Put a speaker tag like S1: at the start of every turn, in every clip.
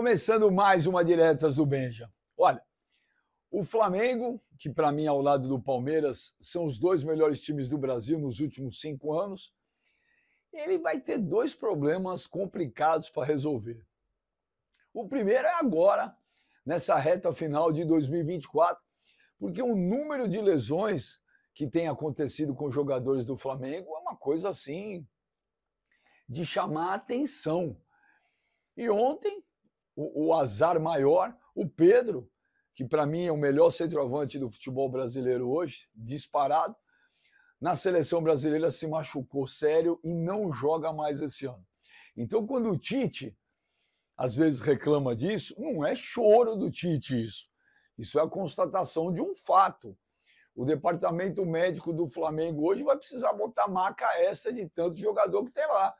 S1: Começando mais uma Diretas do Benja. Olha, o Flamengo, que para mim ao é lado do Palmeiras são os dois melhores times do Brasil nos últimos cinco anos, ele vai ter dois problemas complicados para resolver. O primeiro é agora, nessa reta final de 2024, porque o número de lesões que tem acontecido com os jogadores do Flamengo é uma coisa assim de chamar a atenção. E ontem o, o azar maior, o Pedro, que para mim é o melhor centroavante do futebol brasileiro hoje, disparado, na seleção brasileira se machucou sério e não joga mais esse ano. Então, quando o Tite às vezes reclama disso, não é choro do Tite isso. Isso é a constatação de um fato. O departamento médico do Flamengo hoje vai precisar botar marca extra de tanto jogador que tem lá.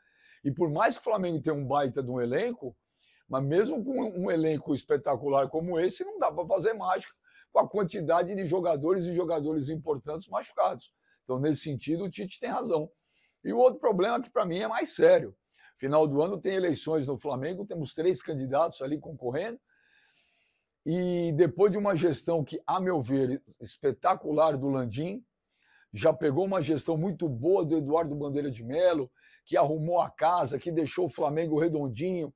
S1: E por mais que o Flamengo tenha um baita de um elenco, mas mesmo com um elenco espetacular como esse, não dá para fazer mágica com a quantidade de jogadores e jogadores importantes machucados. Então, nesse sentido, o Tite tem razão. E o outro problema que para mim é mais sério. Final do ano tem eleições no Flamengo, temos três candidatos ali concorrendo. E depois de uma gestão que, a meu ver, espetacular do Landim, já pegou uma gestão muito boa do Eduardo Bandeira de Melo, que arrumou a casa, que deixou o Flamengo redondinho,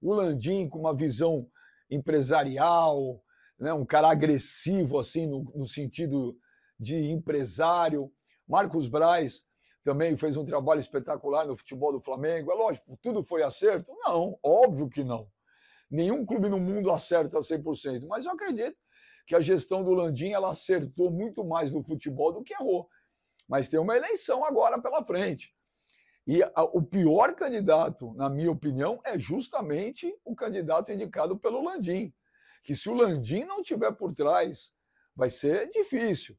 S1: o Landim com uma visão empresarial, né, um cara agressivo, assim, no, no sentido de empresário. Marcos Braz também fez um trabalho espetacular no futebol do Flamengo. É lógico, tudo foi acerto? Não, óbvio que não. Nenhum clube no mundo acerta 100%, mas eu acredito que a gestão do Landim ela acertou muito mais no futebol do que errou. Mas tem uma eleição agora pela frente. E a, o pior candidato, na minha opinião, é justamente o candidato indicado pelo Landim. Que se o Landim não tiver por trás, vai ser difícil.